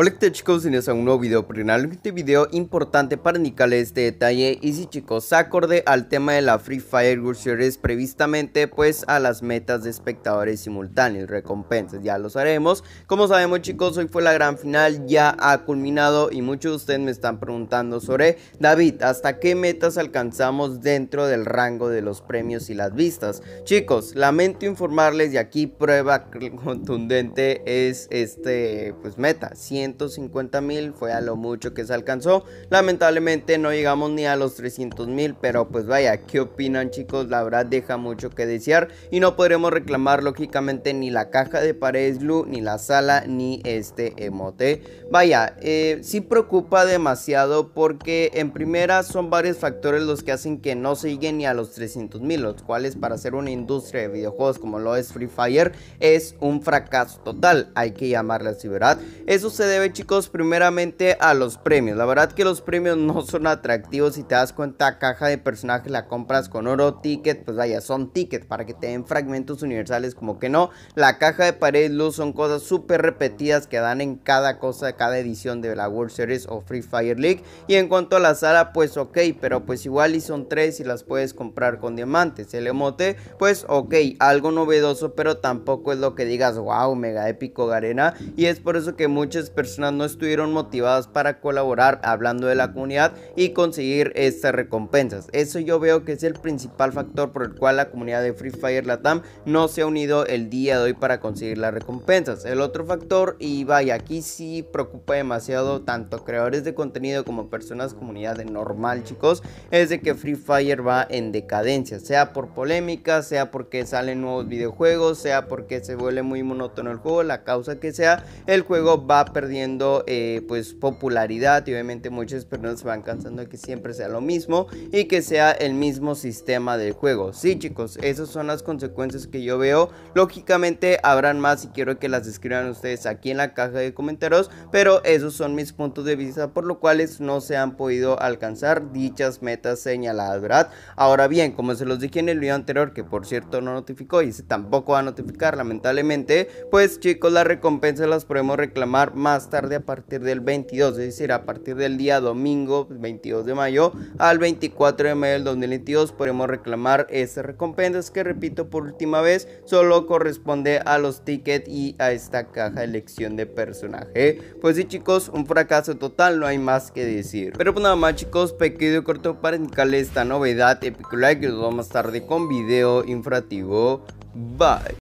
Hola ¿qué tal chicos, bienvenidos a un nuevo video Primero este video importante para indicarles este detalle y si chicos, acorde al tema de la Free Fire World Series previstamente pues a las metas de espectadores simultáneos, recompensas, ya los haremos, como sabemos chicos hoy fue la gran final, ya ha culminado y muchos de ustedes me están preguntando sobre David, hasta qué metas alcanzamos dentro del rango de los premios y las vistas, chicos lamento informarles y aquí prueba contundente es este pues meta, 100 350 mil fue a lo mucho que se alcanzó. Lamentablemente no llegamos ni a los 300 mil, pero pues vaya, ¿qué opinan chicos? La verdad deja mucho que desear y no podremos reclamar lógicamente ni la caja de paredes blue ni la sala, ni este emote. Vaya, si eh, sí preocupa demasiado porque en primera son varios factores los que hacen que no se llegue ni a los 300 mil, los cuales para hacer una industria de videojuegos como lo es Free Fire es un fracaso total, hay que llamarle así, ¿verdad? Eso se chicos primeramente a los premios La verdad que los premios no son atractivos si te das cuenta caja de personajes la compras con oro, ticket, pues vaya son tickets, para que te den fragmentos universales como que no La caja de pared luz son cosas súper repetidas que dan en cada cosa, cada edición de la World Series o Free Fire League Y en cuanto a la sala pues ok, pero pues igual y son tres y las puedes comprar con diamantes El emote pues ok, algo novedoso pero tampoco es lo que digas wow mega épico Garena Y es por eso que muchas personas no estuvieron motivadas para colaborar hablando de la comunidad y conseguir estas recompensas. Eso yo veo que es el principal factor por el cual la comunidad de Free Fire Latam no se ha unido el día de hoy para conseguir las recompensas. El otro factor, y vaya, aquí sí preocupa demasiado tanto creadores de contenido como personas comunidad de normal, chicos, es de que Free Fire va en decadencia, sea por polémica, sea porque salen nuevos videojuegos, sea porque se vuelve muy monótono el juego, la causa que sea, el juego va a perder perdiendo eh, pues popularidad y obviamente muchas personas se van cansando de que siempre sea lo mismo y que sea el mismo sistema del juego. Sí chicos, esas son las consecuencias que yo veo. Lógicamente habrán más y quiero que las escriban ustedes aquí en la caja de comentarios, pero esos son mis puntos de vista por lo cuales no se han podido alcanzar dichas metas señaladas, ¿verdad? Ahora bien, como se los dije en el video anterior, que por cierto no notificó y se tampoco va a notificar lamentablemente, pues chicos Las recompensas las podemos reclamar más tarde a partir del 22, es decir, a partir del día domingo 22 de mayo al 24 de mayo del 2022 podremos reclamar estas recompensas que repito por última vez solo corresponde a los tickets y a esta caja de elección de personaje. Pues sí chicos, un fracaso total, no hay más que decir. Pero pues nada más chicos, pequeño corto para indicarles esta novedad epicular que nos vamos más tarde con video infrativo. Bye.